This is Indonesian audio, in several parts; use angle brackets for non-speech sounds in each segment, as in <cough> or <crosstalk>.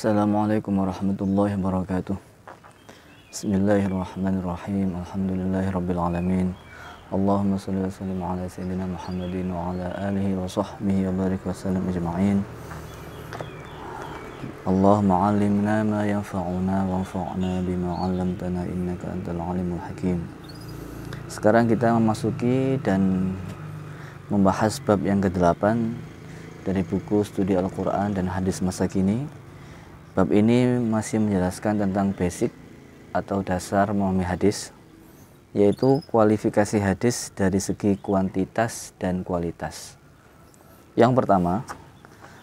Assalamualaikum warahmatullahi wabarakatuh. Bismillahirrahmanirrahim. Alhamdulillahirrabbilalamin. Allahumma salli wa sallim ala sayyidina Muhammadin wa ala alihi wa sahbihi wa barik wa sallam ajma'in. Allahumma alimna ma yanfa'una wanfa'na bima 'allamtana innaka antal alimul hakim. Sekarang kita memasuki dan membahas bab yang ke-8 dari buku studi Al-Qur'an dan hadis masa kini Bab ini masih menjelaskan tentang basic atau dasar memahami hadis, yaitu kualifikasi hadis dari segi kuantitas dan kualitas. Yang pertama,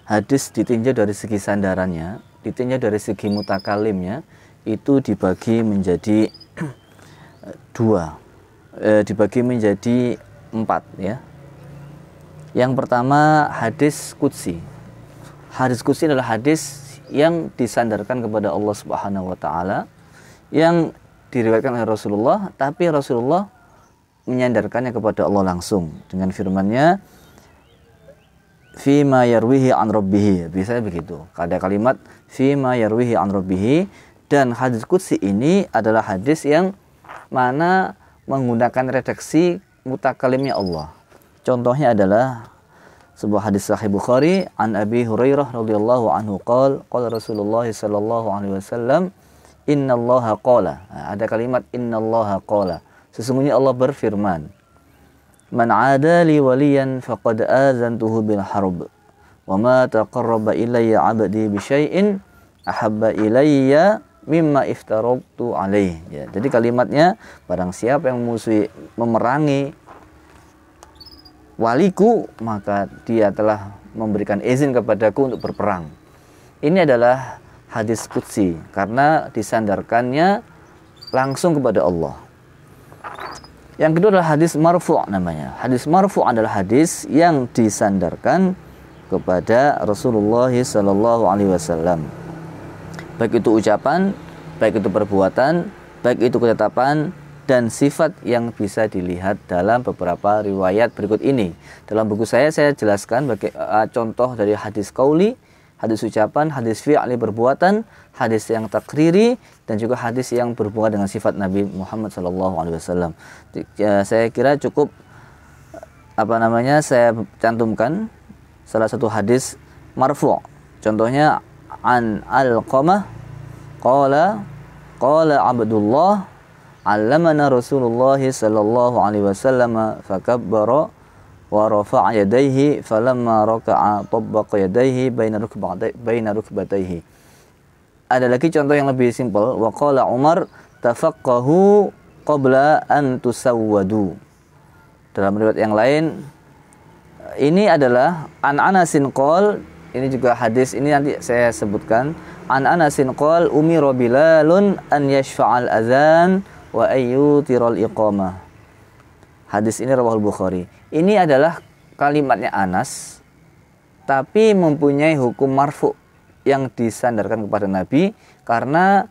hadis ditinjau dari segi sandarannya, ditinjau dari segi mutakalimnya, itu dibagi menjadi <clears throat> dua, e, dibagi menjadi empat ya. Yang pertama hadis kutsi. Hadis kutsi adalah hadis yang disandarkan kepada Allah Subhanahu wa taala yang diriwayatkan oleh Rasulullah tapi Rasulullah menyandarkannya kepada Allah langsung dengan firman-Nya fima yarwihi an rabbih biasanya begitu ada kalimat fima yarwihi an rabbih dan hadis qudsi ini adalah hadis yang mana menggunakan redaksi mutakalimnya Allah contohnya adalah sebuah hadis sahih Bukhari an Abi Hurairah radhiyallahu anhu qol qala Rasulullah sallallahu alaihi wasallam innallaha qala nah, ada kalimat innallaha qala sesungguhnya Allah berfirman man ada li waliyan faqad azantuhu bil harb wa ma taqarraba ilayya 'abdi bi syai'in ahabba ilayya mimma iftarabtu alaih ya, jadi kalimatnya barang siapa yang memusuhi memerangi waliku maka dia telah memberikan izin kepadaku untuk berperang ini adalah hadis kutsi karena disandarkannya langsung kepada Allah yang kedua adalah hadis marfu' namanya hadis marfu' adalah hadis yang disandarkan kepada Rasulullah Sallallahu Alaihi Wasallam baik itu ucapan baik itu perbuatan baik itu ketetapan dan sifat yang bisa dilihat dalam beberapa riwayat berikut ini. Dalam buku saya saya jelaskan bagi uh, contoh dari hadis kauli, hadis ucapan, hadis fi'li perbuatan, hadis yang takriri dan juga hadis yang berhubungan dengan sifat Nabi Muhammad SAW. wasallam. Ya, saya kira cukup eh, apa namanya saya cantumkan salah satu hadis marfu. Contohnya an al-qamah qala qala Abdullah رسول Rasulullah sallallahu alaihi wasallam fakabbara wa rafa'a yadayhi falamma raka'a طبق yadayhi baina rukbatayhi baina rukbatayhi ada lagi contoh yang lebih simpel wa qala Umar tafaqahu qabla an tusawwadu dalam riwayat yang lain ini adalah an Anasin qol ini juga hadis ini nanti saya sebutkan an Anasin qol umi bilalun an yashfa'al adzan wa tirol iqoma. Hadis ini rawahul Bukhari. Ini adalah kalimatnya Anas tapi mempunyai hukum marfu yang disandarkan kepada Nabi karena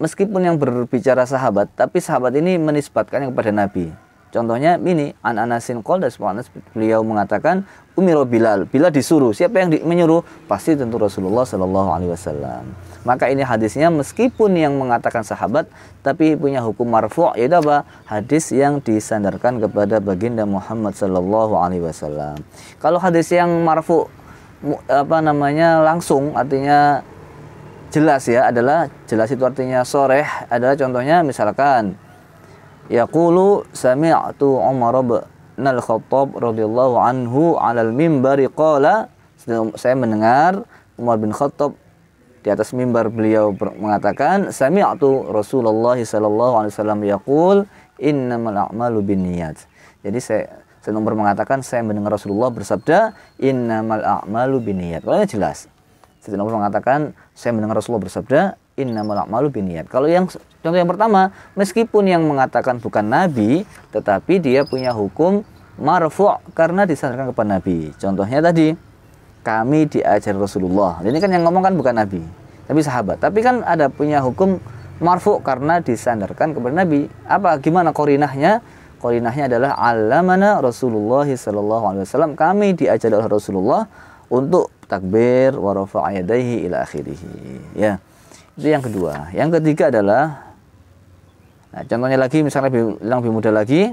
meskipun yang berbicara sahabat tapi sahabat ini menisbatkannya kepada Nabi. Contohnya ini An Anasin Kol dan Anas beliau mengatakan Umiro Bilal, Bilal disuruh. Siapa yang di, menyuruh? Pasti tentu Rasulullah Shallallahu alaihi wasallam. Maka ini hadisnya meskipun yang mengatakan sahabat tapi punya hukum marfu yaitu apa? Hadis yang disandarkan kepada baginda Muhammad sallallahu alaihi wasallam. Kalau hadis yang marfu apa namanya langsung artinya jelas ya adalah jelas itu artinya soreh adalah contohnya misalkan yaqulu sami'tu Umar bin Al-Khattab radhiyallahu anhu 'alal mimbari qala saya mendengar Umar bin Khattab di atas mimbar beliau mengatakan sami'tu Rasulullah sallallahu alaihi wasallam yaqul innamal a'malu binniyat. Jadi saya saya nomor mengatakan saya mendengar Rasulullah bersabda innamal a'malu binniyat. Kalau jelas. Saya nomor mengatakan saya mendengar Rasulullah bersabda innamal a'malu binniyat. Kalau yang contoh yang pertama, meskipun yang mengatakan bukan nabi, tetapi dia punya hukum marfu' karena disandarkan kepada nabi. Contohnya tadi, kami diajar Rasulullah. Ini kan yang ngomong kan bukan Nabi, tapi sahabat. Tapi kan ada punya hukum marfu karena disandarkan kepada Nabi. Apa gimana korinahnya? Korinahnya adalah alamana Rasulullah sallallahu alaihi wasallam. Kami diajar oleh Rasulullah untuk takbir wa ayadahi ila akhirih. Ya. Itu yang kedua. Yang ketiga adalah Nah, contohnya lagi misalnya lebih, lebih mudah lagi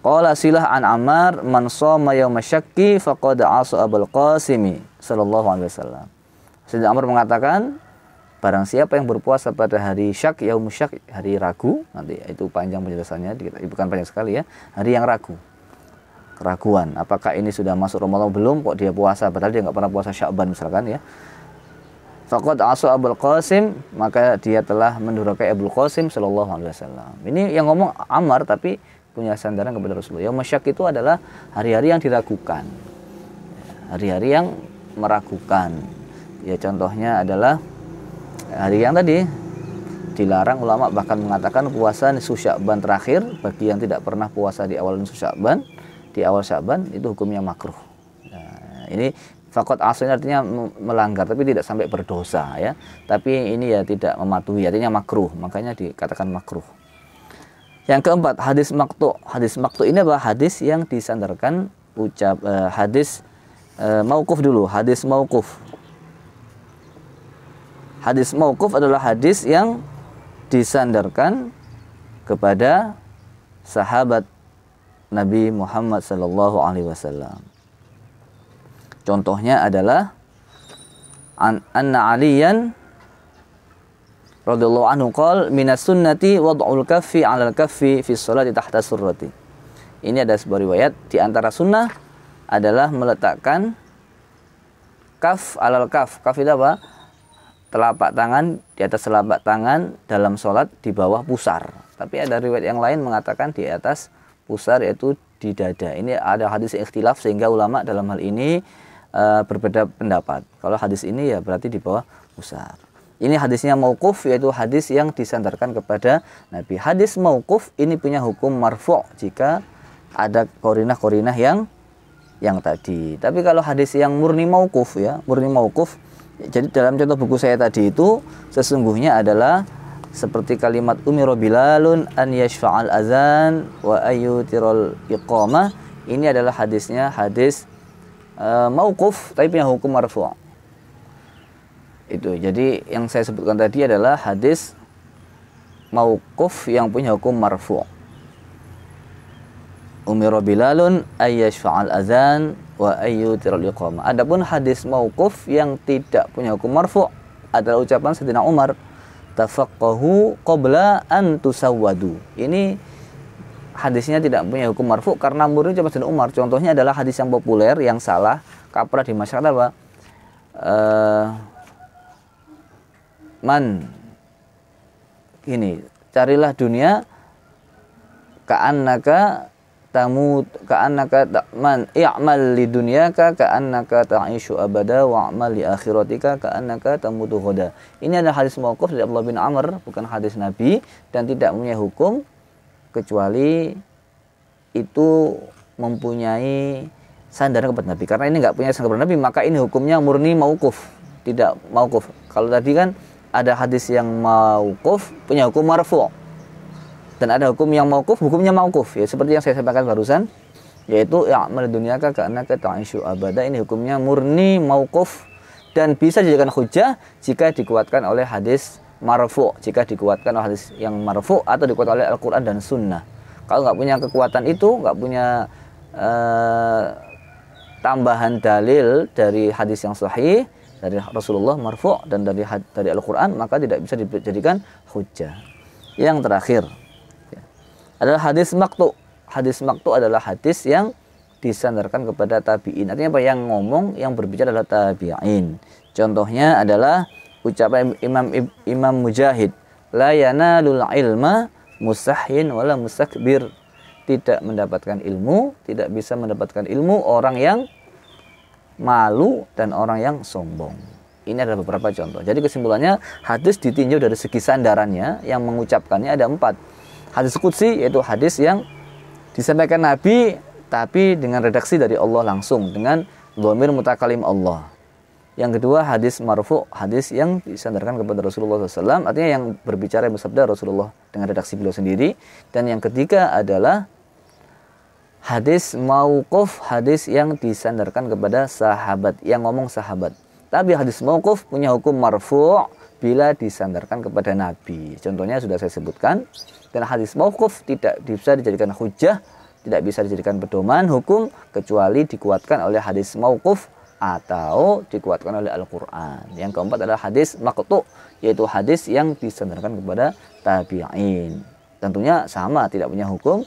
Qala silah an Ammar man shoma yauma syakki faqad asa Abul Qasimi sallallahu alaihi wasallam. Sayyidina Amr mengatakan barang siapa yang berpuasa pada hari syak yaum syak hari ragu nanti itu panjang penjelasannya bukan panjang sekali ya hari yang ragu keraguan apakah ini sudah masuk Ramadan belum kok dia puasa padahal dia nggak pernah puasa Syakban misalkan ya Fakat asu Abul Qasim maka dia telah mendurakai Abul Qasim Shallallahu Alaihi Wasallam. Ini yang ngomong amar tapi punya sandaran kepada Rasulullah. Yang masyak itu adalah hari-hari yang diragukan. Hari-hari yang meragukan. Ya contohnya adalah hari yang tadi dilarang ulama bahkan mengatakan puasa nisfu syakban terakhir bagi yang tidak pernah puasa di awal nisfu syakban, di awal syakban itu hukumnya makruh. Nah, ini fakot aslinya artinya melanggar tapi tidak sampai berdosa ya. Tapi ini ya tidak mematuhi artinya makruh, makanya dikatakan makruh. Yang keempat, hadis maktu. Hadis maktu ini adalah Hadis yang disandarkan ucap eh, hadis eh, maukuf dulu, hadis maukuf. Hadis maukuf adalah hadis yang disandarkan kepada sahabat Nabi Muhammad sallallahu alaihi wasallam. Contohnya adalah an aliyan radhiyallahu anhu qol minas sunnati wad'ul kaffi 'alal kaffi fi sholati tahta surrati. Ini ada sebuah riwayat di antara sunnah adalah meletakkan kaf 'alal kaf. Kaf itu apa? Telapak tangan di atas telapak tangan dalam sholat di bawah pusar. Tapi ada riwayat yang lain mengatakan di atas pusar yaitu di dada. Ini ada hadis ikhtilaf sehingga ulama dalam hal ini uh, berbeda pendapat. Kalau hadis ini ya berarti di bawah pusar. Ini hadisnya mauquf yaitu hadis yang disandarkan kepada Nabi. Hadis mauquf ini punya hukum marfu' jika ada korinah-korinah yang yang tadi. Tapi kalau hadis yang murni mauquf ya, murni mauquf jadi dalam contoh buku saya tadi itu sesungguhnya adalah seperti kalimat umiro bilalun an yashfa'al azan wa ayyutirul iqamah ini adalah hadisnya hadis uh, mauquf tapi punya hukum marfu' itu jadi yang saya sebutkan tadi adalah hadis mauquf yang punya hukum marfu umiro bilalun ayyashfa'al azan wa ayyutiral iqamah adapun hadis mauquf yang tidak punya hukum marfu adalah ucapan Sayyidina Umar tafaqahu qabla an tusawwadu ini hadisnya tidak punya hukum marfu karena murni ucapan Sayyidina Umar contohnya adalah hadis yang populer yang salah kaprah di masyarakat apa eh, man ini carilah dunia ka'annaka tamu ka'annaka ta'man i'mal li dunyaka ka'annaka ta'ishu abada wa'mal li akhiratika ka'annaka tamutu ghoda ini adalah hadis mauquf dari Abdullah bin Amr bukan hadis Nabi dan tidak punya hukum kecuali itu mempunyai sandaran kepada Nabi karena ini nggak punya sandaran kepada Nabi maka ini hukumnya murni mauquf tidak mauquf kalau tadi kan ada hadis yang mauquf punya hukum marfu dan ada hukum yang mauquf hukumnya mauquf ya seperti yang saya sampaikan barusan yaitu ya'mal karena ka'annaka ta'ishu abada ini hukumnya murni mauquf dan bisa dijadikan hujah jika dikuatkan oleh hadis marfu jika dikuatkan oleh hadis yang marfu atau dikuatkan oleh Al-Qur'an dan sunnah kalau nggak punya kekuatan itu nggak punya eh, tambahan dalil dari hadis yang sahih dari Rasulullah marfu' dan dari dari Al-Qur'an maka tidak bisa dijadikan hujjah. Yang terakhir ya, adalah hadis maktu. Hadis maktu adalah hadis yang disandarkan kepada tabi'in. Artinya apa yang ngomong yang berbicara adalah tabi'in. Contohnya adalah ucapan Imam Imam Mujahid, la yanalul ilma musahhin wala musakbir. Tidak mendapatkan ilmu, tidak bisa mendapatkan ilmu orang yang malu, dan orang yang sombong. Ini adalah beberapa contoh. Jadi kesimpulannya hadis ditinjau dari segi sandarannya yang mengucapkannya ada empat. Hadis kutsi yaitu hadis yang disampaikan Nabi tapi dengan redaksi dari Allah langsung dengan domir mutakalim Allah. Yang kedua hadis marfu, hadis yang disandarkan kepada Rasulullah SAW, artinya yang berbicara yang bersabda Rasulullah dengan redaksi beliau sendiri. Dan yang ketiga adalah hadis mauquf hadis yang disandarkan kepada sahabat yang ngomong sahabat tapi hadis mauquf punya hukum marfu' bila disandarkan kepada nabi contohnya sudah saya sebutkan dan hadis mauquf tidak bisa dijadikan hujah tidak bisa dijadikan pedoman hukum kecuali dikuatkan oleh hadis mauquf atau dikuatkan oleh Al-Quran. Yang keempat adalah hadis maqtu yaitu hadis yang disandarkan kepada tabi'in. Tentunya sama, tidak punya hukum,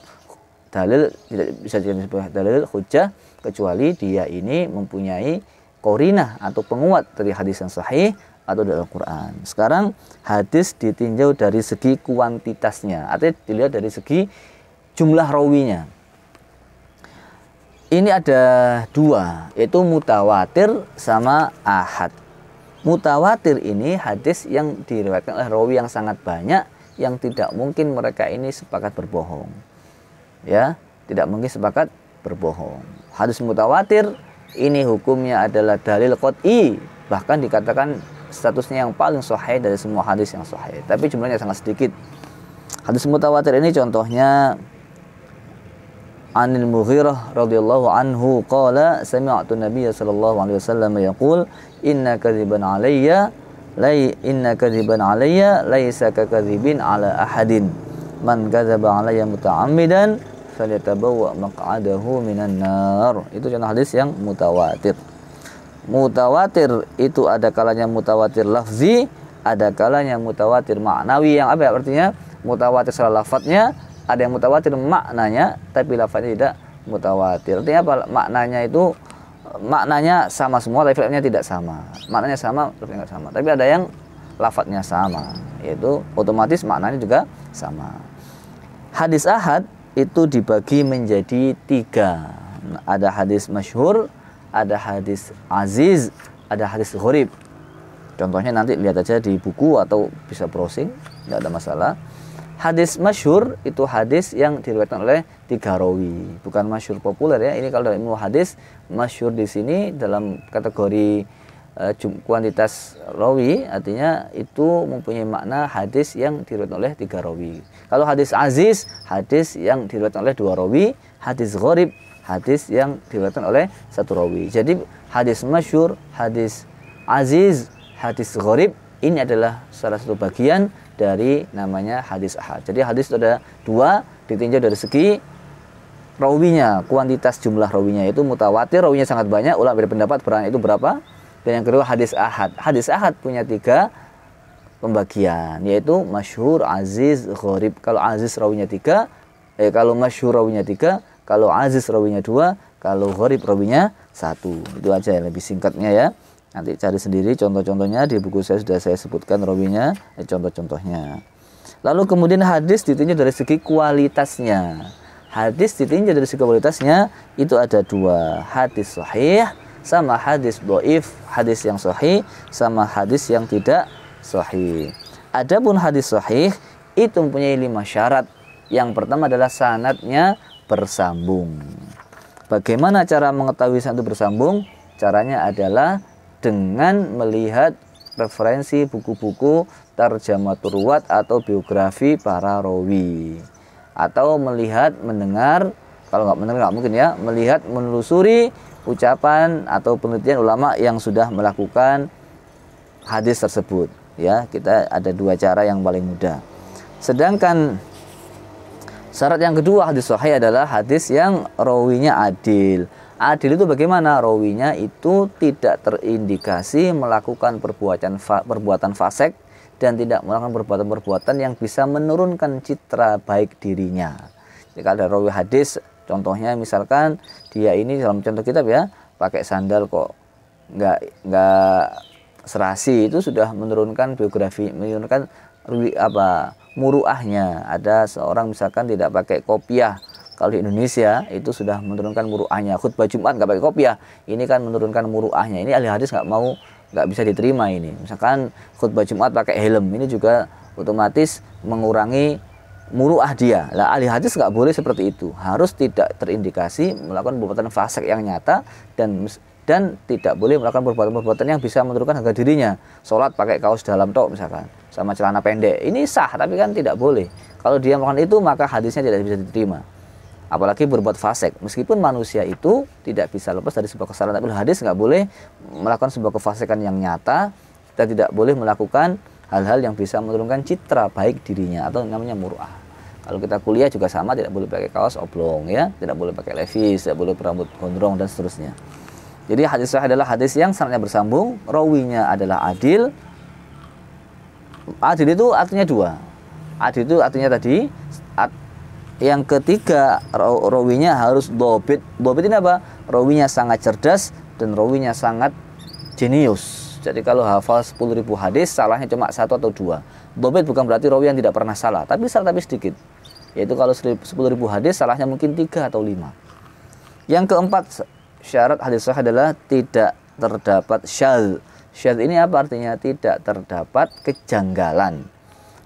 dalil tidak bisa dijadikan sebuah dalil hujah kecuali dia ini mempunyai korinah atau penguat dari hadis yang sahih atau dari Al-Quran. Sekarang hadis ditinjau dari segi kuantitasnya, artinya dilihat dari segi jumlah rawinya. Ini ada dua, yaitu mutawatir sama ahad. Mutawatir ini hadis yang diriwayatkan oleh rawi yang sangat banyak yang tidak mungkin mereka ini sepakat berbohong ya tidak mungkin sepakat berbohong hadis mutawatir ini hukumnya adalah dalil qot'i bahkan dikatakan statusnya yang paling sahih dari semua hadis yang sahih tapi jumlahnya sangat sedikit hadis mutawatir ini contohnya Anil Mughirah radhiyallahu anhu qala sami'tu Nabiyya sallallahu alaihi wasallam yaqul inna kadhiban alayya lay inna kadhiban alayya laysa ka kadhibin ala ahadin man kadhaba alayya muta'ammidan falyatabawwa maq'adahu minan nar. Itu contoh hadis yang mutawatir. Mutawatir itu ada kalanya mutawatir lafzi, ada kalanya mutawatir maknawi yang apa ya? Artinya mutawatir secara lafadznya, ada yang mutawatir maknanya tapi lafadznya tidak mutawatir. Artinya apa? Maknanya itu maknanya sama semua tapi lafadznya tidak sama. Maknanya sama, tapi tidak sama. Tapi ada yang lafadznya sama, yaitu otomatis maknanya juga sama. Hadis ahad itu dibagi menjadi tiga. Ada hadis masyhur, ada hadis aziz, ada hadis horib Contohnya nanti lihat aja di buku atau bisa browsing, nggak ada masalah. Hadis masyhur itu hadis yang diriwayatkan oleh tiga rawi, bukan masyhur populer ya. Ini kalau dalam ilmu hadis, masyhur di sini dalam kategori uh, kuantitas rawi artinya itu mempunyai makna hadis yang diriwayatkan oleh tiga rawi. Kalau hadis aziz, hadis yang diriwayatkan oleh dua rawi, hadis gharib, hadis yang diriwayatkan oleh satu rawi. Jadi hadis masyur, hadis aziz, hadis gharib ini adalah salah satu bagian dari namanya hadis ahad. Jadi hadis itu ada dua ditinjau dari segi rawinya, kuantitas jumlah rawinya itu mutawatir, rawinya sangat banyak, ulama berpendapat berapa itu berapa. Dan yang kedua hadis ahad. Hadis ahad punya tiga pembagian yaitu masyhur aziz gharib kalau aziz rawinya tiga eh kalau masyhur rawinya tiga kalau aziz rawinya dua kalau gharib rawinya satu itu aja ya lebih singkatnya ya nanti cari sendiri contoh-contohnya di buku saya sudah saya sebutkan rawinya eh, contoh-contohnya lalu kemudian hadis ditinjau dari segi kualitasnya hadis ditinjau dari segi kualitasnya itu ada dua hadis sahih sama hadis doif hadis yang sahih sama hadis yang tidak sahih. Adapun hadis sahih itu mempunyai lima syarat. Yang pertama adalah sanatnya bersambung. Bagaimana cara mengetahui satu bersambung? Caranya adalah dengan melihat referensi buku-buku terjemah turwat atau biografi para rawi atau melihat mendengar kalau nggak mendengar nggak mungkin ya melihat menelusuri ucapan atau penelitian ulama yang sudah melakukan hadis tersebut ya kita ada dua cara yang paling mudah sedangkan syarat yang kedua hadis sahih adalah hadis yang rawinya adil adil itu bagaimana rawinya itu tidak terindikasi melakukan perbuatan fa perbuatan fasek dan tidak melakukan perbuatan-perbuatan yang bisa menurunkan citra baik dirinya jika ada rawi hadis contohnya misalkan dia ini dalam contoh kitab ya pakai sandal kok nggak nggak serasi itu sudah menurunkan biografi menurunkan apa muruahnya ada seorang misalkan tidak pakai kopiah kalau di Indonesia itu sudah menurunkan muruahnya khutbah Jumat nggak pakai kopiah ini kan menurunkan muruahnya ini ahli hadis nggak mau nggak bisa diterima ini misalkan khutbah Jumat pakai helm ini juga otomatis mengurangi muruah dia lah ahli hadis nggak boleh seperti itu harus tidak terindikasi melakukan perbuatan fasik yang nyata dan dan tidak boleh melakukan perbuatan-perbuatan yang bisa menurunkan harga dirinya. Sholat pakai kaos dalam tok misalkan, sama celana pendek. Ini sah, tapi kan tidak boleh. Kalau dia melakukan itu, maka hadisnya tidak bisa diterima. Apalagi berbuat fasik. Meskipun manusia itu tidak bisa lepas dari sebuah kesalahan, tapi hadis nggak boleh melakukan sebuah kefasikan yang nyata. Kita tidak boleh melakukan hal-hal yang bisa menurunkan citra baik dirinya atau namanya murah. Kalau kita kuliah juga sama, tidak boleh pakai kaos oblong ya, tidak boleh pakai levis, tidak boleh berambut gondrong dan seterusnya. Jadi hadis sahih adalah hadis yang sangatnya bersambung, rawinya adalah adil. Adil itu artinya dua. Adil itu artinya tadi yang ketiga rawinya harus dobit. Dobit ini apa? Rawinya sangat cerdas dan rawinya sangat jenius. Jadi kalau hafal 10.000 hadis salahnya cuma satu atau dua. Dobit bukan berarti rawi yang tidak pernah salah, tapi salah tapi sedikit. Yaitu kalau 10.000 hadis salahnya mungkin tiga atau lima. Yang keempat syarat hadis sahih adalah tidak terdapat syadz. Syadz ini apa artinya? Tidak terdapat kejanggalan.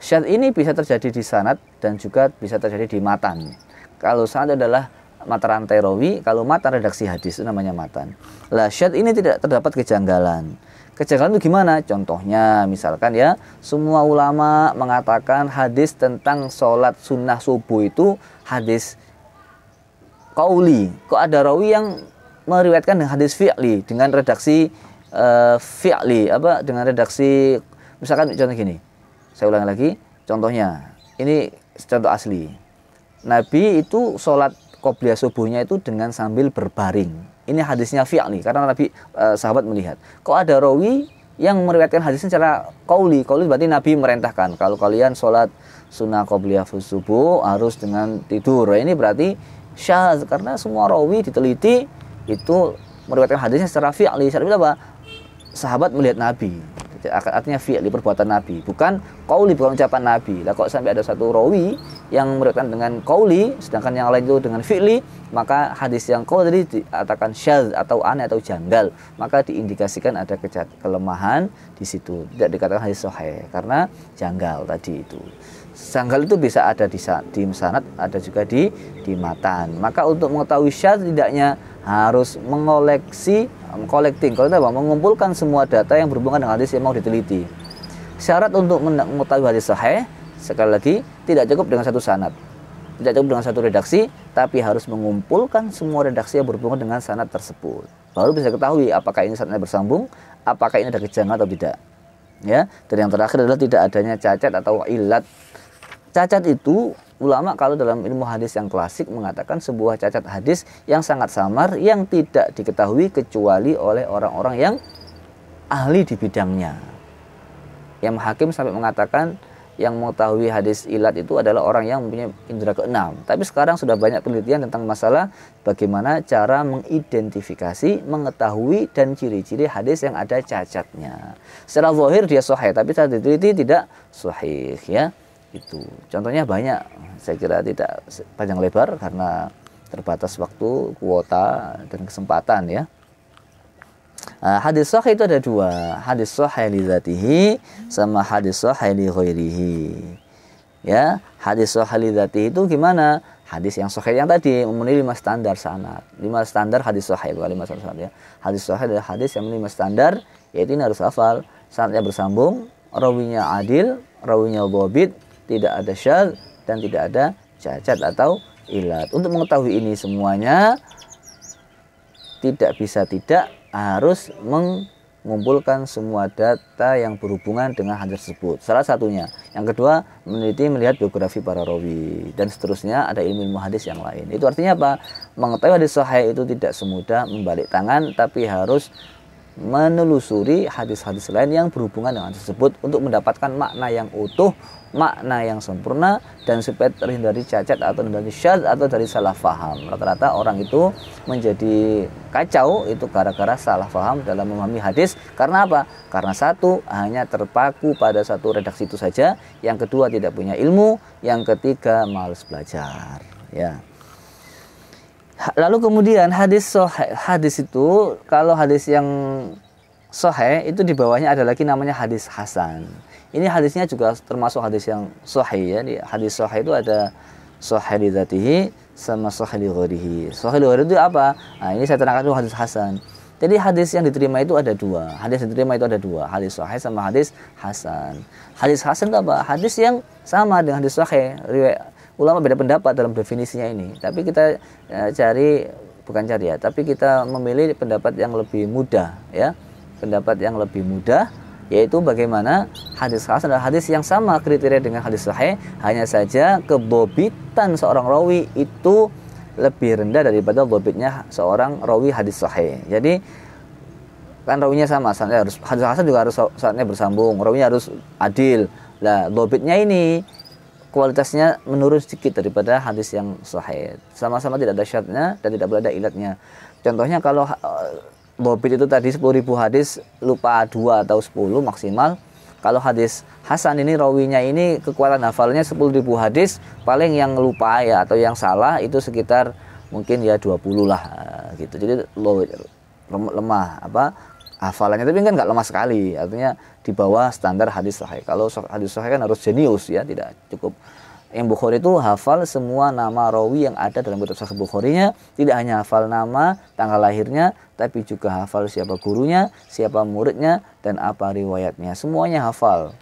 Syadz ini bisa terjadi di sanat dan juga bisa terjadi di matan. Kalau sanat adalah mata rantai rawi, kalau mata redaksi hadis itu namanya matan. Lah syadz ini tidak terdapat kejanggalan. Kejanggalan itu gimana? Contohnya misalkan ya, semua ulama mengatakan hadis tentang sholat sunnah subuh itu hadis kauli. Kok ada rawi yang meriwayatkan hadis fi'li dengan redaksi uh, fi'li apa dengan redaksi misalkan contoh gini. Saya ulangi lagi contohnya. Ini contoh asli. Nabi itu sholat qobliya subuhnya itu dengan sambil berbaring. Ini hadisnya fi'li karena Nabi uh, sahabat melihat. Kok ada rawi yang meriwayatkan hadisnya secara kauli. Kauli berarti Nabi merintahkan kalau kalian sholat sunnah qobliya subuh harus dengan tidur. Nah, ini berarti syaz karena semua rawi diteliti itu meriwayatkan hadisnya secara fi'li secara fi'li apa sahabat melihat nabi artinya fi'li perbuatan nabi bukan kauli bukan ucapan nabi lah kok sampai ada satu rawi yang meriwayatkan dengan kauli sedangkan yang lain itu dengan fi'li maka hadis yang kau tadi dikatakan syadz atau aneh atau janggal maka diindikasikan ada kelemahan di situ tidak dikatakan hadis sahih karena janggal tadi itu Janggal itu bisa ada di, di sanat, ada juga di di matan. Maka untuk mengetahui syadz tidaknya harus mengoleksi collecting kalau apa mengumpulkan semua data yang berhubungan dengan hadis yang mau diteliti syarat untuk mengetahui hadis sahih sekali lagi tidak cukup dengan satu sanat, tidak cukup dengan satu redaksi tapi harus mengumpulkan semua redaksi yang berhubungan dengan sanat tersebut baru bisa ketahui apakah ini sanatnya bersambung apakah ini ada kejanggalan atau tidak ya dan yang terakhir adalah tidak adanya cacat atau ilat cacat itu Ulama kalau dalam ilmu hadis yang klasik mengatakan sebuah cacat hadis yang sangat samar yang tidak diketahui kecuali oleh orang-orang yang ahli di bidangnya. Yang hakim sampai mengatakan yang mengetahui hadis ilat itu adalah orang yang mempunyai indera keenam. Tapi sekarang sudah banyak penelitian tentang masalah bagaimana cara mengidentifikasi, mengetahui dan ciri-ciri hadis yang ada cacatnya. Secara zahir dia sahih, tapi secara diteliti tidak sahih ya itu contohnya banyak saya kira tidak panjang lebar karena terbatas waktu kuota dan kesempatan ya Uh, hadis sahih itu ada dua, hadis sahih li zatihi sama hadis sahih li ghairihi. Ya, hadis sahih li zatihi itu gimana? Hadis yang sahih yang tadi memenuhi lima standar sanad. Lima standar hadis sahih bukan lima standar ya. Hadis sahih adalah hadis yang memenuhi lima standar yaitu ini harus hafal, sanadnya bersambung, rawinya adil, rawinya bobit tidak ada syad dan tidak ada cacat atau ilat. Untuk mengetahui ini semuanya tidak bisa tidak harus mengumpulkan semua data yang berhubungan dengan hadis tersebut. Salah satunya. Yang kedua, meneliti melihat biografi para rawi dan seterusnya ada ilmu-ilmu hadis yang lain. Itu artinya apa? Mengetahui hadis sahih itu tidak semudah membalik tangan tapi harus menelusuri hadis-hadis lain yang berhubungan dengan tersebut untuk mendapatkan makna yang utuh, makna yang sempurna dan supaya terhindari cacat atau dari syad atau dari salah faham. Rata-rata orang itu menjadi kacau itu gara-gara salah faham dalam memahami hadis. Karena apa? Karena satu hanya terpaku pada satu redaksi itu saja, yang kedua tidak punya ilmu, yang ketiga malas belajar. Ya. Lalu kemudian hadis sohe, hadis itu kalau hadis yang sohe itu di bawahnya ada lagi namanya hadis hasan. Ini hadisnya juga termasuk hadis yang sohe ya. Di hadis sohe itu ada sohe di datihi sama sohe di ghorihi. Sohe di itu apa? Nah, ini saya terangkan dulu hadis hasan. Jadi hadis yang diterima itu ada dua. Hadis yang diterima itu ada dua. Hadis sohe sama hadis hasan. Hadis hasan itu apa? Hadis yang sama dengan hadis sohe ulama beda pendapat dalam definisinya ini tapi kita ya, cari bukan cari ya tapi kita memilih pendapat yang lebih mudah ya pendapat yang lebih mudah yaitu bagaimana hadis hasan adalah hadis yang sama kriteria dengan hadis sahih hanya saja kebobitan seorang rawi itu lebih rendah daripada bobitnya seorang rawi hadis sahih jadi kan rawinya sama harus hadis hasan juga harus saatnya bersambung rawinya harus adil lah bobitnya ini kualitasnya menurun sedikit daripada hadis yang sahih. Sama-sama tidak ada syaratnya dan tidak boleh ada ilatnya. Contohnya kalau uh, eh, bobit itu tadi 10.000 hadis lupa 2 atau 10 maksimal. Kalau hadis Hasan ini rawinya ini kekuatan hafalnya 10.000 hadis, paling yang lupa ya atau yang salah itu sekitar mungkin ya 20 lah eh, gitu. Jadi lemah apa hafalannya tapi kan nggak lemah sekali artinya di bawah standar hadis sahih kalau hadis sahih kan harus jenius ya tidak cukup yang Bukhari itu hafal semua nama rawi yang ada dalam kitab sahih Bukhari-nya. tidak hanya hafal nama tanggal lahirnya tapi juga hafal siapa gurunya siapa muridnya dan apa riwayatnya semuanya hafal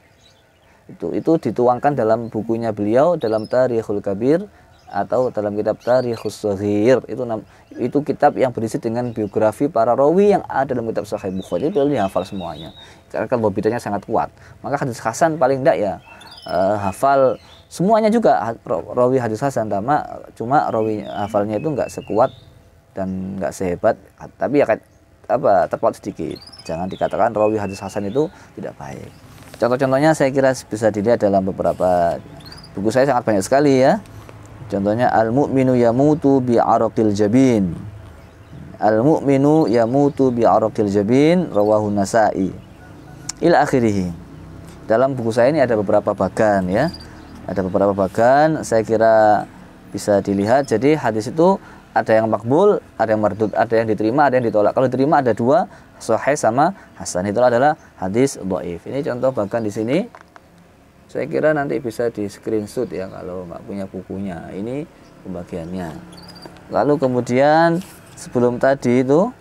itu itu dituangkan dalam bukunya beliau dalam Tarikhul Kabir atau dalam kitab Tarikhus Shaghir itu itu kitab yang berisi dengan biografi para rawi yang ada dalam kitab Sahih Bukhari itu dihafal semuanya karena kan bidangnya sangat kuat maka hadis Hasan paling tidak ya uh, hafal semuanya juga rawi hadis Hasan sama cuma rawi hafalnya itu nggak sekuat dan nggak sehebat tapi ya apa tepat sedikit jangan dikatakan rawi hadis Hasan itu tidak baik contoh-contohnya saya kira bisa dilihat dalam beberapa buku saya sangat banyak sekali ya Contohnya al-mu'minu yamutu bi araqil jabin. Al-mu'minu yamutu bi araqil jabin rawahu Nasa'i. Ila akhirih. Dalam buku saya ini ada beberapa bagan ya. Ada beberapa bagan saya kira bisa dilihat. Jadi hadis itu ada yang makbul, ada yang mardud, ada yang diterima, ada yang ditolak. Kalau diterima ada dua, sahih sama hasan. Itulah adalah hadis dhaif. Ini contoh bagan di sini saya kira nanti bisa di screenshot ya kalau nggak punya bukunya. Ini pembagiannya. Lalu kemudian sebelum tadi itu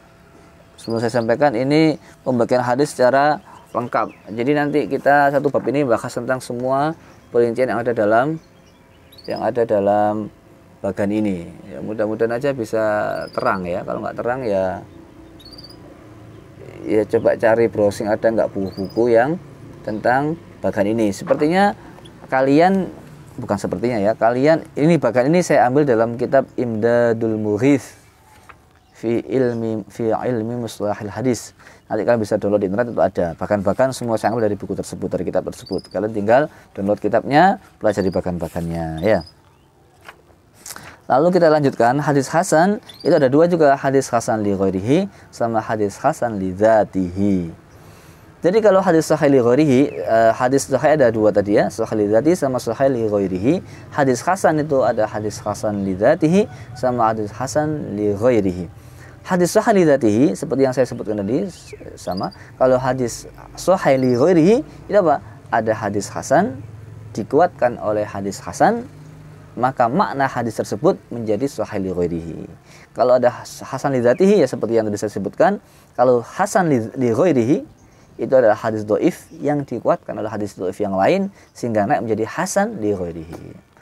sebelum saya sampaikan ini pembagian hadis secara lengkap. Jadi nanti kita satu bab ini bahas tentang semua perincian yang ada dalam yang ada dalam bagian ini. Ya, mudah-mudahan aja bisa terang ya. Kalau nggak terang ya ya coba cari browsing ada nggak buku-buku yang tentang bagan ini. Sepertinya kalian bukan sepertinya ya, kalian ini bagan ini saya ambil dalam kitab Imdadul Mughith fi ilmi fi ilmi mustalahil hadis. Nanti kalian bisa download di internet itu ada. Bahkan-bahkan semua saya ambil dari buku tersebut, dari kitab tersebut. Kalian tinggal download kitabnya, pelajari bahkan bagannya ya. Lalu kita lanjutkan hadis Hasan itu ada dua juga hadis Hasan li sama hadis Hasan li dzatihi. Jadi kalau hadis sahih li uh, hadis sahih ada dua tadi ya, sahih li dhati sama sahih li ghairihi. Hadis hasan itu ada hadis hasan li dhatihi sama hadis hasan li ghairihi. Hadis sahih li dhatihi seperti yang saya sebutkan tadi sama. Kalau hadis sahih li ghairihi itu apa? Ada hadis hasan dikuatkan oleh hadis hasan maka makna hadis tersebut menjadi sahih li ghairihi. Kalau ada hasan li dhatihi ya seperti yang tadi saya sebutkan, kalau hasan li ghairihi itu adalah hadis doif yang dikuatkan oleh hadis doif yang lain sehingga naik menjadi hasan di ghairihi.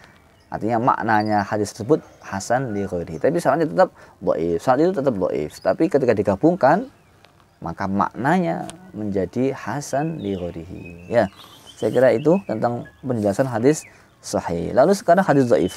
Artinya maknanya hadis tersebut hasan di ghairihi. Tapi sanadnya tetap doif. saat itu tetap doif. Tapi ketika digabungkan maka maknanya menjadi hasan di ghairihi. Ya. Saya kira itu tentang penjelasan hadis sahih. Lalu sekarang hadis doif.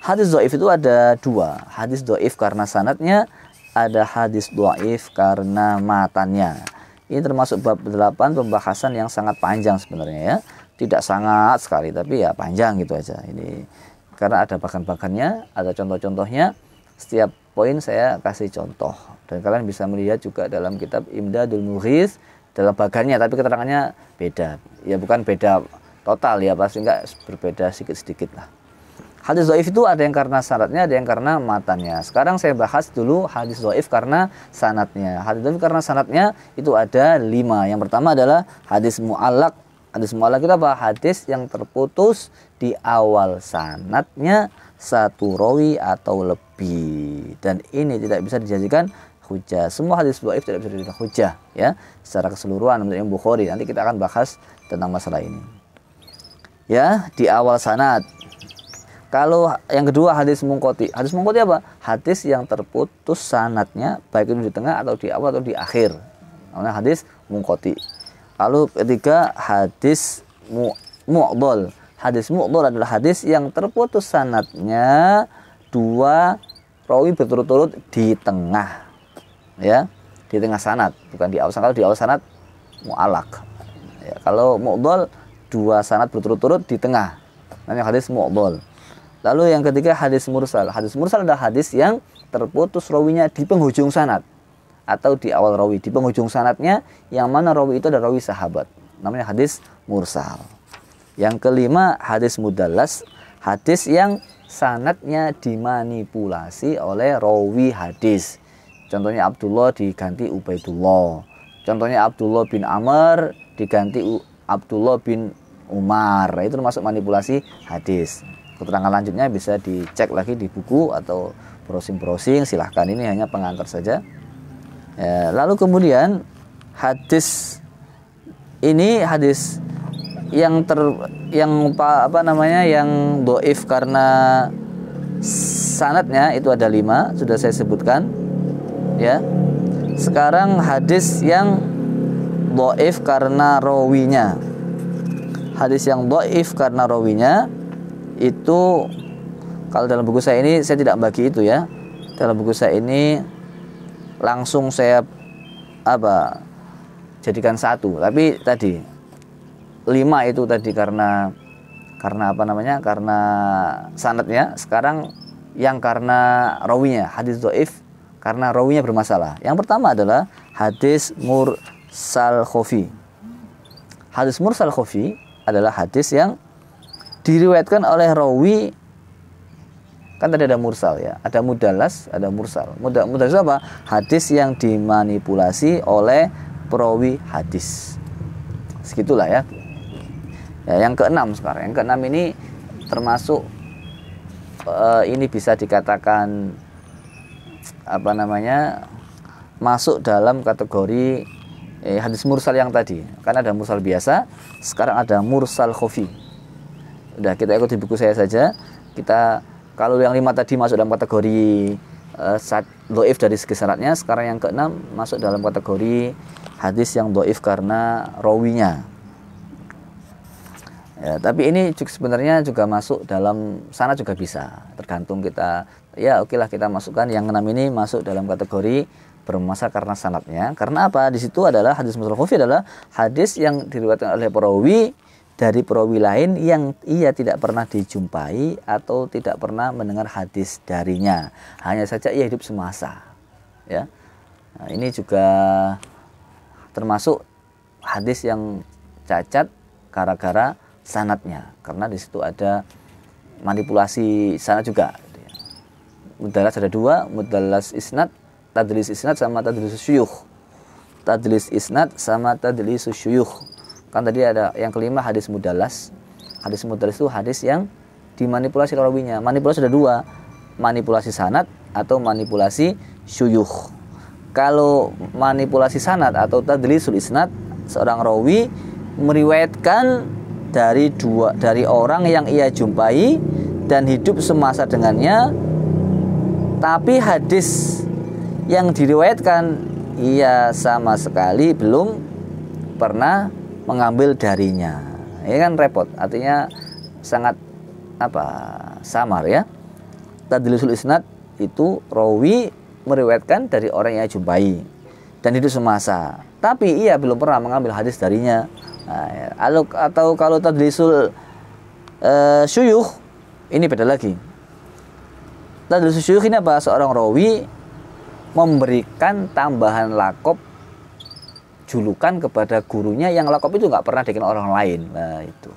Hadis doif itu ada dua. Hadis doif karena sanatnya, ada hadis doif karena matanya. Ini termasuk bab 8 pembahasan yang sangat panjang sebenarnya ya. Tidak sangat sekali tapi ya panjang gitu aja. Ini karena ada bagan-bagannya, ada contoh-contohnya. Setiap poin saya kasih contoh dan kalian bisa melihat juga dalam kitab Imdadul Mughis dalam bagannya tapi keterangannya beda. Ya bukan beda total ya pasti enggak berbeda sedikit-sedikit lah. Hadis doif itu ada yang karena syaratnya, ada yang karena matanya. Sekarang saya bahas dulu hadis doif karena sanatnya. Hadis doif karena sanatnya itu ada lima. Yang pertama adalah hadis mu'alak. Hadis mu'alak itu apa? Hadis yang terputus di awal sanatnya satu rawi atau lebih. Dan ini tidak bisa dijadikan hujah. Semua hadis doif tidak bisa dijadikan hujah. Ya, secara keseluruhan menurut Imam Bukhari. Nanti kita akan bahas tentang masalah ini. Ya, di awal sanat kalau yang kedua hadis mungkoti. Hadis mungkoti apa? Hadis yang terputus sanatnya baik itu di tengah atau di awal atau di akhir. Namanya hadis mungkoti. Lalu ketiga hadis mu Hadis mu'dol adalah hadis yang terputus sanatnya dua rawi berturut-turut di tengah. Ya, di tengah sanat, bukan di awal Kalau di awal sanat mu'alak. Ya, kalau mu'dol dua sanat berturut-turut di tengah. Namanya hadis mu'dol Lalu yang ketiga hadis mursal. Hadis mursal adalah hadis yang terputus rawinya di penghujung sanad atau di awal rawi. Di penghujung sanadnya yang mana rawi itu adalah rawi sahabat. Namanya hadis mursal. Yang kelima hadis mudallas, hadis yang sanadnya dimanipulasi oleh rawi hadis. Contohnya Abdullah diganti Ubaidullah. Contohnya Abdullah bin Amr diganti Abdullah bin Umar. Nah, itu termasuk manipulasi hadis keterangan lanjutnya bisa dicek lagi di buku atau browsing-browsing silahkan ini hanya pengantar saja ya, lalu kemudian hadis ini hadis yang ter yang apa namanya yang doif karena sanatnya itu ada lima sudah saya sebutkan ya sekarang hadis yang doif karena rawinya hadis yang doif karena rawinya itu kalau dalam buku saya ini saya tidak bagi itu ya. Dalam buku saya ini langsung saya apa jadikan satu. Tapi tadi lima itu tadi karena karena apa namanya? Karena sanatnya. Sekarang yang karena rawinya hadis doif karena rawinya bermasalah. Yang pertama adalah hadis mursal khofi. Hadis mursal khofi adalah hadis yang diriwayatkan oleh rawi kan tadi ada mursal ya ada mudalas ada mursal mudah mudalas apa hadis yang dimanipulasi oleh perawi hadis segitulah ya ya yang keenam sekarang yang keenam ini termasuk uh, ini bisa dikatakan apa namanya masuk dalam kategori eh, hadis mursal yang tadi kan ada mursal biasa sekarang ada mursal khofi Udah kita ikut di buku saya saja. Kita kalau yang lima tadi masuk dalam kategori uh, sad, doif dari segi syaratnya, sekarang yang keenam masuk dalam kategori hadis yang doif karena rawinya. Ya, tapi ini juga sebenarnya juga masuk dalam sana juga bisa, tergantung kita. Ya oke okay lah kita masukkan yang enam ini masuk dalam kategori bermasa karena sanatnya. Karena apa? Di situ adalah hadis mutrakofi adalah hadis yang diriwayatkan oleh perawi dari perawi lain yang ia tidak pernah dijumpai atau tidak pernah mendengar hadis darinya. Hanya saja ia hidup semasa. Ya. Nah, ini juga termasuk hadis yang cacat gara-gara sanatnya karena di situ ada manipulasi sana juga mudalas ada dua mudalas isnat, tadlis isnat sama tadlis syuyuh tadlis isnat sama tadlis syuyuh Kan tadi ada yang kelima hadis mudalas. Hadis mudalas itu hadis yang dimanipulasi rawinya. Manipulasi ada dua, manipulasi sanat atau manipulasi syuyuh. Kalau manipulasi sanat atau tadlisul isnad, seorang rawi meriwayatkan dari dua dari orang yang ia jumpai dan hidup semasa dengannya tapi hadis yang diriwayatkan ia sama sekali belum pernah mengambil darinya. Ini kan repot, artinya sangat apa samar ya. Tadlisul isnad itu rawi meriwayatkan dari orang yang jumpai dan itu semasa. Tapi ia belum pernah mengambil hadis darinya. Nah, ya, atau kalau tadlisul uh, eh, syuyuh ini beda lagi. Tadlisul syuyuh ini apa? Seorang rawi memberikan tambahan lakop julukan kepada gurunya yang lakop itu nggak pernah dikenal orang lain. Nah itu.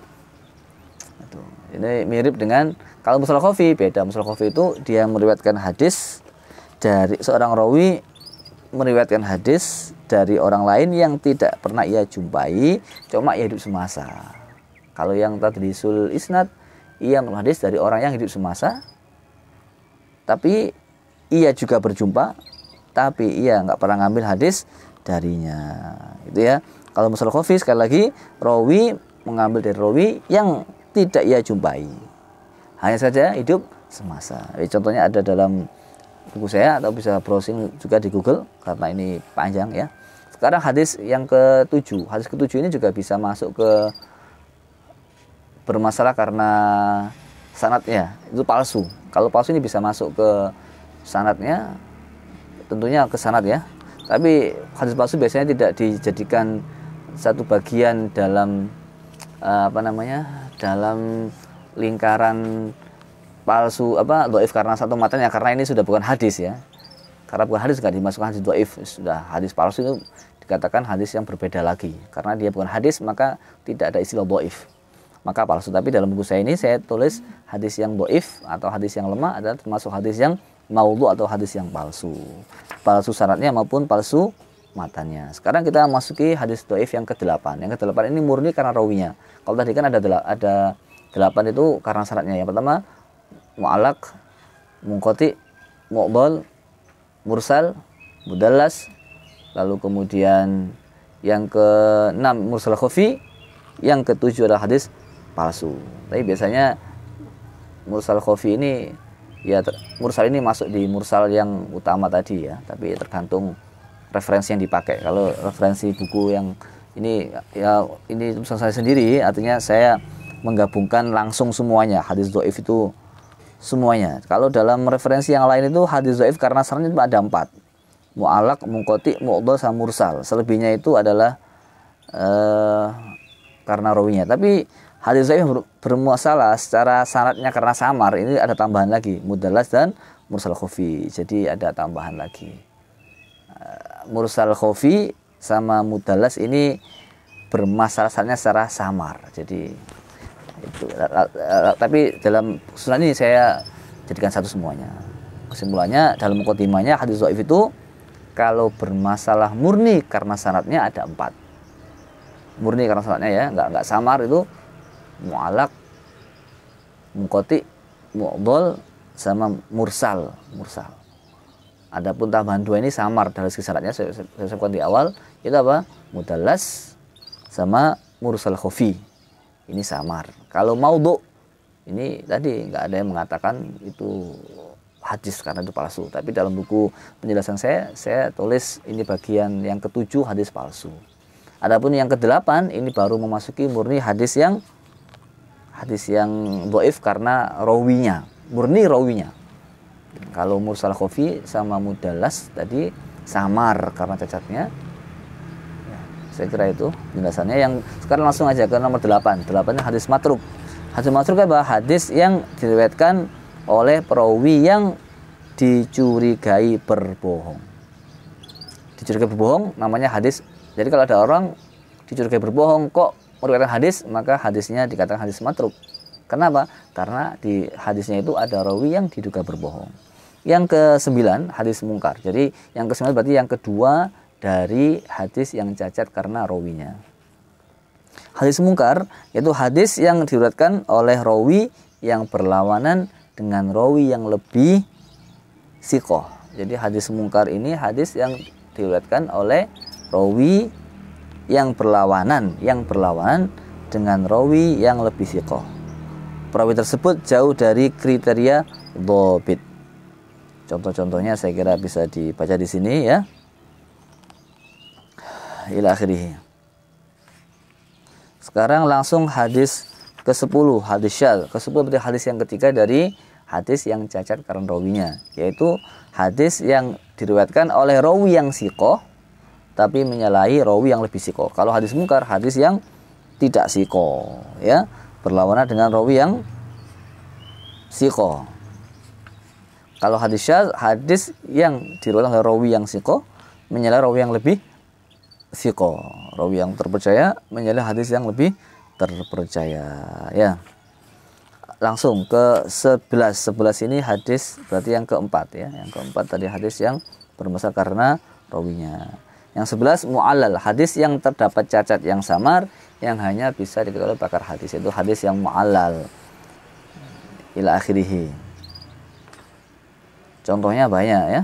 itu. Ini mirip dengan kalau Musul Kofi beda. Musul Kofi itu dia meriwayatkan hadis dari seorang rawi meriwayatkan hadis dari orang lain yang tidak pernah ia jumpai, cuma ia hidup semasa. Kalau yang tadrisul isnad, ia hadis dari orang yang hidup semasa, tapi ia juga berjumpa, tapi ia nggak pernah ngambil hadis darinya itu ya kalau masalah khofi sekali lagi rawi mengambil dari rawi yang tidak ia jumpai hanya saja hidup semasa Jadi, contohnya ada dalam buku saya atau bisa browsing juga di Google karena ini panjang ya sekarang hadis yang ketujuh hadis ketujuh ini juga bisa masuk ke bermasalah karena sanatnya itu palsu kalau palsu ini bisa masuk ke sanatnya tentunya ke sanat ya tapi hadis palsu biasanya tidak dijadikan satu bagian dalam eh, apa namanya? dalam lingkaran palsu apa doif karena satu matanya karena ini sudah bukan hadis ya karena bukan hadis nggak dimasukkan hadis doif sudah hadis palsu itu dikatakan hadis yang berbeda lagi karena dia bukan hadis maka tidak ada istilah doif maka palsu tapi dalam buku saya ini saya tulis hadis yang doif atau hadis yang lemah adalah termasuk hadis yang maudhu atau hadis yang palsu. Palsu syaratnya maupun palsu matanya. Sekarang kita masuki hadis doif yang ke-8. Yang ke-8 ini murni karena rawinya. Kalau tadi kan ada ada 8 itu karena syaratnya. Yang pertama mu'alak, mungkoti, mu'bal mursal, mudallas, lalu kemudian yang ke-6 mursal khafi, yang ke-7 adalah hadis palsu. Tapi biasanya mursal khafi ini ya mursal ini masuk di mursal yang utama tadi ya tapi tergantung referensi yang dipakai kalau referensi buku yang ini ya ini Mursal saya sendiri artinya saya menggabungkan langsung semuanya hadis doif itu semuanya kalau dalam referensi yang lain itu hadis doif karena sarannya itu ada empat mu'alak, mungkoti, mu'do, sama mursal selebihnya itu adalah eh, karena rawinya tapi hadis dhaif bermuasalah secara syaratnya karena samar ini ada tambahan lagi mudallas dan mursal khofi jadi ada tambahan lagi eh, mursal khofi sama mudallas ini bermasalahnya secara samar jadi itu tapi dalam sunan ini saya jadikan satu semuanya kesimpulannya dalam kotimanya hadis dhaif itu kalau bermasalah murni karena syaratnya ada empat murni karena syaratnya ya nggak nggak samar itu mu'alak mukoti mu'bol sama mursal mursal adapun tambahan dua ini samar dari segi syaratnya saya sebutkan di awal itu apa mudallas sama mursal khofi ini samar kalau maudhu ini tadi nggak ada yang mengatakan itu hadis karena itu palsu tapi dalam buku penjelasan saya saya tulis ini bagian yang ketujuh hadis palsu adapun yang kedelapan ini baru memasuki murni hadis yang hadis yang doif karena rawinya murni rawinya kalau mursal kofi sama mudalas tadi samar karena cacatnya ya, saya kira itu penjelasannya yang sekarang langsung aja ke nomor delapan. Delapannya hadis matruk hadis matruk apa hadis yang diriwayatkan oleh perawi yang dicurigai berbohong dicurigai berbohong namanya hadis jadi kalau ada orang dicurigai berbohong kok merupakan hadis maka hadisnya dikatakan hadis matruk. Kenapa? Karena di hadisnya itu ada rawi yang diduga berbohong. Yang ke sembilan hadis mungkar. Jadi yang ke sembilan berarti yang kedua dari hadis yang cacat karena rawinya. Hadis mungkar yaitu hadis yang diriwayatkan oleh rawi yang berlawanan dengan rawi yang lebih sikoh. Jadi hadis mungkar ini hadis yang diriwayatkan oleh rawi yang berlawanan yang berlawanan dengan rawi yang lebih siko. perawi tersebut jauh dari kriteria dobit contoh-contohnya saya kira bisa dibaca di sini ya ila akhirih sekarang langsung hadis ke-10 hadis syal ke-10 berarti hadis yang ketiga dari hadis yang cacat karena rawinya yaitu hadis yang diriwayatkan oleh rawi yang siko tapi menyalahi rawi yang lebih siko. Kalau hadis mungkar, hadis yang tidak siko, ya berlawanan dengan rawi yang siko. Kalau hadis syaz, hadis yang diriwayatkan oleh rawi yang siko menyalahi rawi yang lebih siko. Rawi yang terpercaya menyalahi hadis yang lebih terpercaya, ya. Langsung ke sebelas sebelas ini hadis berarti yang keempat ya. Yang keempat tadi hadis yang bermasalah karena rawinya. Yang sebelas mu'alal, hadis yang terdapat cacat yang samar yang hanya bisa diketahui oleh pakar hadis itu hadis yang mu'alal ila akhirih. Contohnya banyak ya.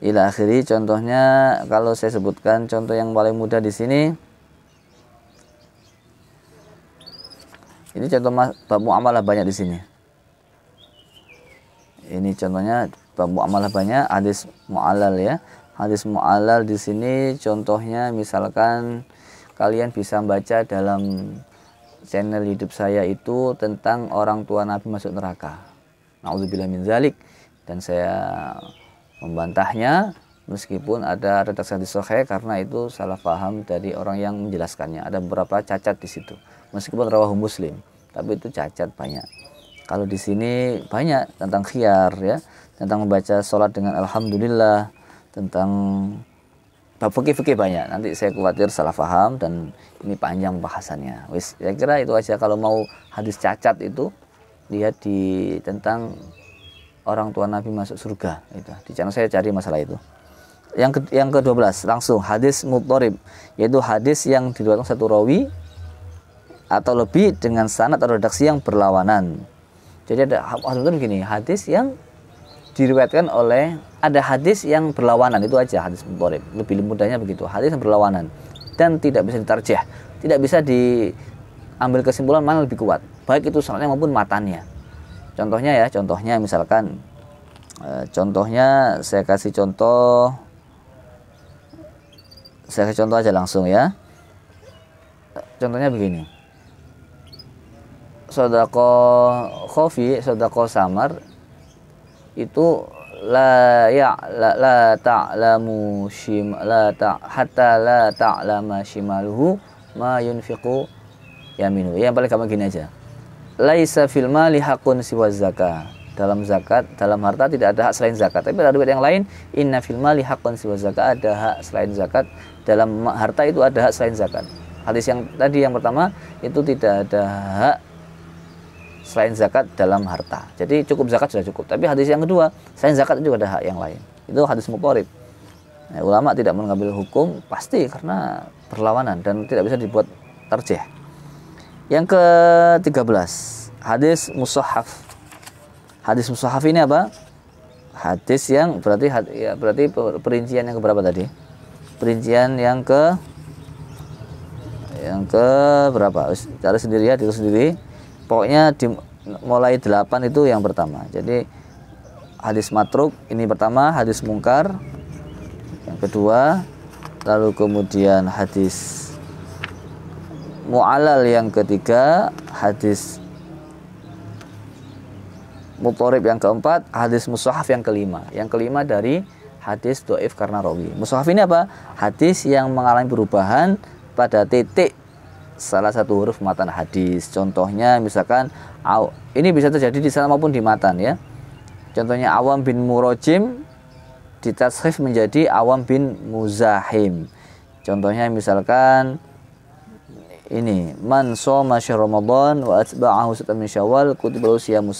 Ila akhiri contohnya kalau saya sebutkan contoh yang paling mudah di sini ini contoh bab muamalah banyak di sini contohnya bab muamalah banyak hadis mualal ya hadis mualal di sini contohnya misalkan kalian bisa baca dalam channel hidup saya itu tentang orang tua Nabi masuk neraka naudzubillah min zalik dan saya membantahnya meskipun ada redaksi hadis sahih karena itu salah paham dari orang yang menjelaskannya ada beberapa cacat di situ meskipun rawahu muslim tapi itu cacat banyak kalau di sini banyak tentang khiar ya, tentang membaca sholat dengan alhamdulillah, tentang bab fikih-fikih banyak. Nanti saya khawatir salah faham dan ini panjang bahasannya. Wis, saya kira itu aja kalau mau hadis cacat itu lihat di tentang orang tua Nabi masuk surga itu. Di channel saya cari masalah itu. Yang ke, yang ke-12 langsung hadis mutorib yaitu hadis yang diriwayatkan satu rawi atau lebih dengan sanad atau redaksi yang berlawanan. Jadi ada hadis oh, begini hadis yang diriwayatkan oleh ada hadis yang berlawanan itu aja hadis Bukhari. Lebih mudahnya begitu, hadis yang berlawanan dan tidak bisa ditarjah, tidak bisa diambil kesimpulan mana lebih kuat, baik itu sanadnya maupun matanya. Contohnya ya, contohnya misalkan eh, contohnya saya kasih contoh saya kasih contoh aja langsung ya. Contohnya begini sodako khofi sodako samar itu la ya la, la la musim la tak hatta la la masimaluhu ma yunfiqu yaminu yang paling kamu gini aja laisa fil mali hakun siwa zakat dalam zakat dalam harta tidak ada hak selain zakat tapi ada yang lain inna fil mali hakun siwa zakat ada hak selain zakat dalam harta itu ada hak selain zakat hadis yang tadi yang pertama itu tidak ada hak selain zakat dalam harta. Jadi cukup zakat sudah cukup. Tapi hadis yang kedua, selain zakat juga ada hak yang lain. Itu hadis mukorib. Nah, ya, ulama tidak mengambil hukum pasti karena perlawanan dan tidak bisa dibuat terjeh. Yang ke-13, hadis musahaf. Hadis musahaf ini apa? Hadis yang berarti ya, berarti perincian yang keberapa tadi? Perincian yang ke yang ke berapa? Cari sendiri ya, tulis sendiri pokoknya di, mulai delapan itu yang pertama jadi hadis matruk ini pertama hadis mungkar yang kedua lalu kemudian hadis mu'alal yang ketiga hadis mutorib yang keempat hadis musahaf yang kelima yang kelima dari hadis doif karena rawi musahaf ini apa hadis yang mengalami perubahan pada titik salah satu huruf matan hadis. Contohnya misalkan ini bisa terjadi di sana maupun di matan ya. Contohnya Awam bin Murojim ditasrif menjadi Awam bin Muzahim. Contohnya misalkan ini man soma syahr Ramadan wa atba'ahu sita min Syawal kutiba siyamu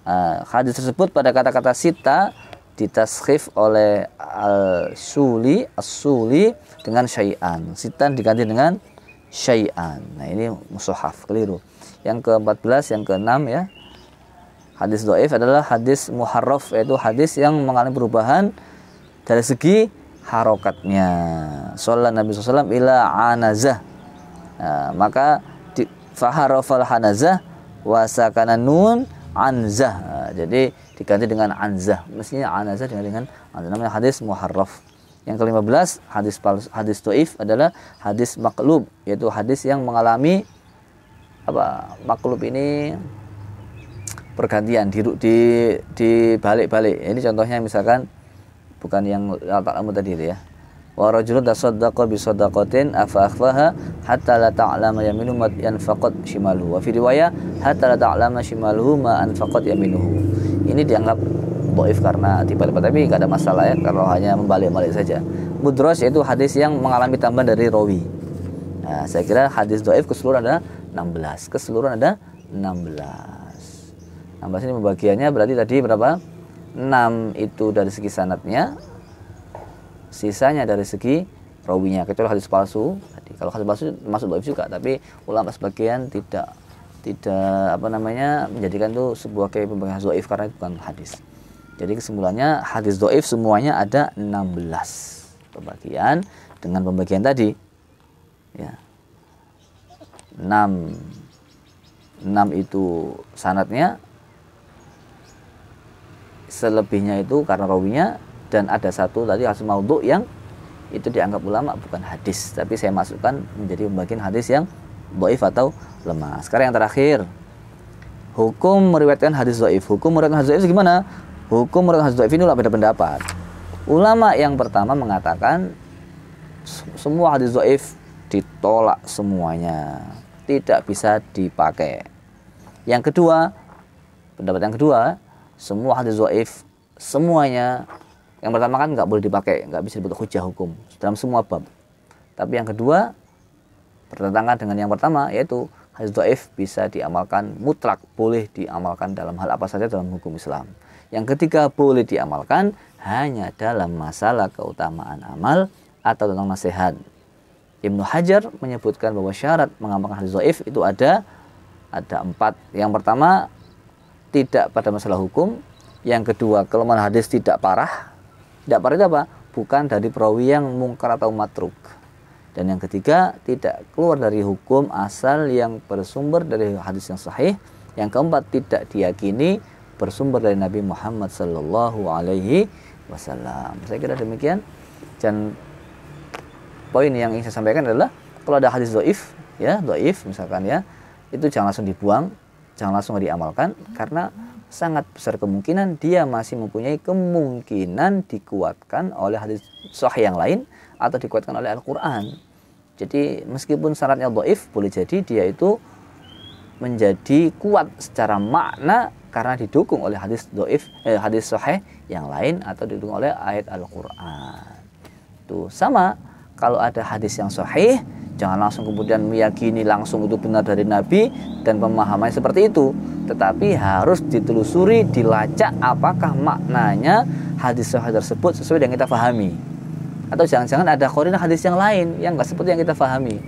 Uh, hadis tersebut pada kata-kata sita ditaskhif oleh al-suli as-suli dengan syai'an. Sitan diganti dengan syai'an. Nah, ini mushaf keliru. Yang ke-14, yang ke-6 ya. Hadis doif adalah hadis muharraf yaitu hadis yang mengalami perubahan dari segi harokatnya. Sholat Nabi SAW ila anazah. Nah, maka di, faharofal hanazah wasakana nun anzah. Nah, jadi diganti dengan anzah. Mestinya anazah diganti dengan anzah. Namanya hadis muharraf. Yang ke-15 hadis palsu, hadis toif adalah hadis maklub yaitu hadis yang mengalami apa maklub ini pergantian di di di balik-balik. Ini contohnya misalkan bukan yang al tadi itu ya. Wa rajulun tasaddaqa bi sadaqatin afa akhfaha hatta la ta'lama yaminu ma yanfaqat shimaluhu. Wa fi riwayah hatta la ta'lama shimaluhu ma anfaqat yaminuhu. Ini dianggap doif karena tiba-tiba tapi nggak ada masalah ya kalau hanya membalik-balik saja mudros itu hadis yang mengalami tambahan dari rawi nah, saya kira hadis doif keseluruhan ada 16 keseluruhan ada 16 16 ini pembagiannya berarti tadi berapa 6 itu dari segi sanatnya sisanya dari segi rawinya kecuali hadis palsu tadi kalau hadis palsu masuk doif juga tapi ulama sebagian tidak tidak apa namanya menjadikan itu sebuah kayak pembagian doif karena itu bukan hadis jadi kesimpulannya hadis doif semuanya ada 16 pembagian dengan pembagian tadi ya 6 6 itu sanatnya selebihnya itu karena rawinya dan ada satu tadi hasil maudhu yang itu dianggap ulama bukan hadis tapi saya masukkan menjadi pembagian hadis yang doif atau lemah sekarang yang terakhir hukum meriwayatkan hadis doif hukum meriwayatkan hadis doif gimana Hukum menurut Hasan Dhaif ini beda pendapat. Ulama yang pertama mengatakan semua hadis Dhaif ditolak semuanya, tidak bisa dipakai. Yang kedua, pendapat yang kedua, semua hadis Dhaif semuanya yang pertama kan nggak boleh dipakai, nggak bisa dipakai hujah hukum dalam semua bab. Tapi yang kedua bertentangan dengan yang pertama yaitu hadis dhaif bisa diamalkan mutlak boleh diamalkan dalam hal apa saja dalam hukum Islam yang ketiga, boleh diamalkan hanya dalam masalah keutamaan amal atau tentang nasihat. Ibnu Hajar menyebutkan bahwa syarat mengamalkan hadis zaif itu ada ada empat. Yang pertama tidak pada masalah hukum. Yang kedua kelemahan hadis tidak parah. Tidak parah itu apa? Bukan dari perawi yang mungkar atau matruk. Dan yang ketiga tidak keluar dari hukum asal yang bersumber dari hadis yang sahih. Yang keempat tidak diyakini bersumber dari Nabi Muhammad Sallallahu Alaihi Wasallam. Saya kira demikian. Dan poin yang ingin saya sampaikan adalah kalau ada hadis doif, ya doif misalkan ya, itu jangan langsung dibuang, jangan langsung diamalkan karena sangat besar kemungkinan dia masih mempunyai kemungkinan dikuatkan oleh hadis sahih yang lain atau dikuatkan oleh Al-Quran. Jadi meskipun syaratnya doif, boleh jadi dia itu menjadi kuat secara makna karena didukung oleh hadis doif eh, hadis sahih yang lain atau didukung oleh ayat Al-Qur'an. Tuh sama kalau ada hadis yang sahih jangan langsung kemudian meyakini langsung itu benar dari Nabi dan pemahamannya seperti itu tetapi harus ditelusuri dilacak apakah maknanya hadis sahih tersebut sesuai dengan kita pahami atau jangan-jangan ada korina hadis yang lain yang nggak seperti yang kita pahami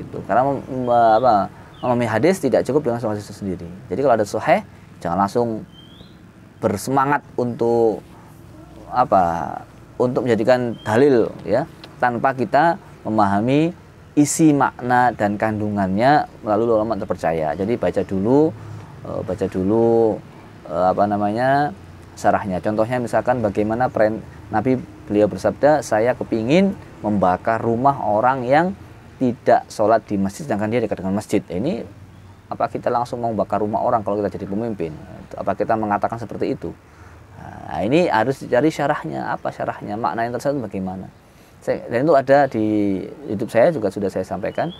gitu karena apa memahami hadis tidak cukup dengan sahih itu sendiri jadi kalau ada sahih jangan langsung bersemangat untuk apa untuk menjadikan dalil ya tanpa kita memahami isi makna dan kandungannya melalui ulama terpercaya jadi baca dulu eh, baca dulu eh, apa namanya sarahnya contohnya misalkan bagaimana Nabi beliau bersabda saya kepingin membakar rumah orang yang tidak sholat di masjid sedangkan dia dekat dengan masjid ini apa kita langsung mau bakar rumah orang kalau kita jadi pemimpin apa kita mengatakan seperti itu nah, ini harus dicari syarahnya apa syarahnya makna yang tersebut bagaimana saya, dan itu ada di hidup saya juga sudah saya sampaikan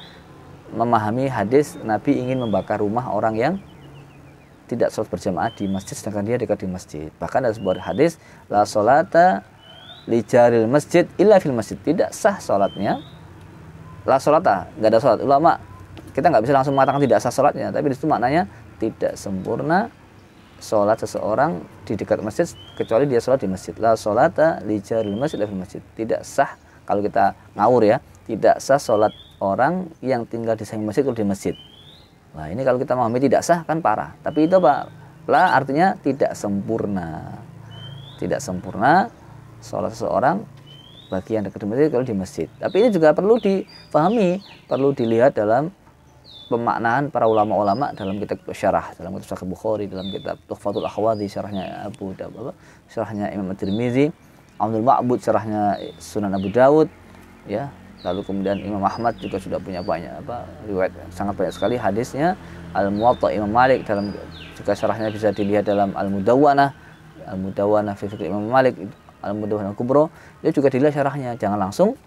memahami hadis Nabi ingin membakar rumah orang yang tidak sholat berjamaah di masjid sedangkan dia dekat di masjid bahkan ada sebuah hadis la solata lijaril masjid illa fil masjid tidak sah sholatnya la solata nggak ada sholat ulama kita nggak bisa langsung mengatakan tidak sah sholatnya tapi itu maknanya tidak sempurna sholat seseorang di dekat masjid kecuali dia sholat di masjid la sholata li masjid lebih masjid tidak sah kalau kita ngawur ya tidak sah sholat orang yang tinggal di samping masjid kalau di masjid nah ini kalau kita memahami tidak sah kan parah tapi itu pak la artinya tidak sempurna tidak sempurna sholat seseorang bagian dekat masjid kalau di masjid tapi ini juga perlu dipahami perlu dilihat dalam pemaknaan para ulama-ulama dalam kitab syarah, dalam kitab Sahih Bukhari, dalam kitab Tuhfatul Ahwadi syarahnya Abu Dawud, syarahnya Imam Tirmizi, Abdul Ma'bud syarahnya Sunan Abu Dawud, ya. Lalu kemudian Imam Ahmad juga sudah punya banyak apa riwayat sangat banyak sekali hadisnya Al Muwatta Imam Malik dalam juga syarahnya bisa dilihat dalam Al Mudawwana Al Mudawwana fi Imam Malik Al Mudawwana Kubro itu juga dilihat syarahnya jangan langsung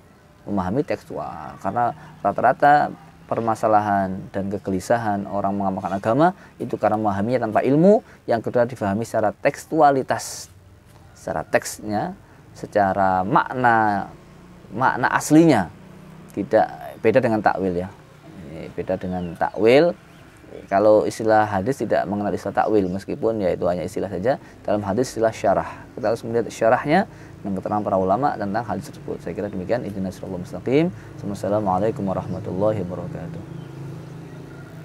memahami tekstual karena rata-rata permasalahan dan kegelisahan orang mengamalkan agama itu karena memahaminya tanpa ilmu yang kedua difahami secara tekstualitas secara teksnya secara makna makna aslinya tidak beda dengan takwil ya beda dengan takwil kalau istilah hadis tidak mengenal istilah takwil meskipun ya itu hanya istilah saja dalam hadis istilah syarah kita harus melihat syarahnya dan keterangan para ulama tentang hal tersebut. Saya kira demikian. Ihdinasyirullah mustaqim. Assalamualaikum warahmatullahi wabarakatuh.